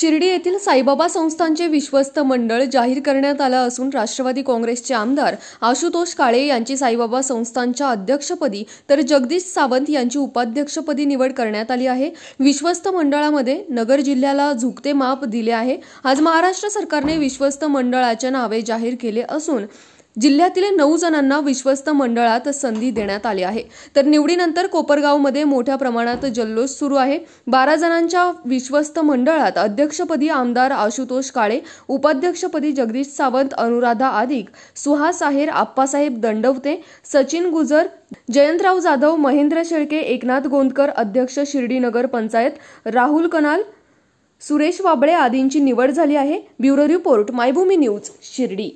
शिर्डी येथील साईबाबा संस्थांचे विश्वस्त मंडळ जाहीर करण्यात आलं असून राष्ट्रवादी काँग्रेसचे आमदार आशुतोष काळे यांची साईबाबा संस्थांच्या अध्यक्षपदी तर जगदीश सावंत यांची उपाध्यक्षपदी निवड करण्यात आली आहे विश्वस्त मंडळामध्ये नगर जिल्ह्याला झुकते माप दिले आहे आज महाराष्ट्र सरकारने विश्वस्त मंडळाच्या नावे जाहीर केले असून जिल्ह्यातील नऊ जणांना विश्वस्त मंडळात संधी देण्यात आली आहे तर निवडीनंतर कोपरगावमध्ये मोठ्या प्रमाणात जल्लोष सुरू आहे बारा जणांच्या विश्वस्त मंडळात अध्यक्षपदी आमदार आशुतोष काळे उपाध्यक्षपदी जगदीश सावंत अनुराधा आदिक सुहास आहेर आप्पासाहेब दंडवते सचिन गुजर जयंतराव जाधव महेंद्र शेळके एकनाथ गोंदकर अध्यक्ष शिर्डी नगर पंचायत राहुल कनाल सुरेश वाबळे आदींची निवड झाली आहे bureau report Maybhumi news Shirdi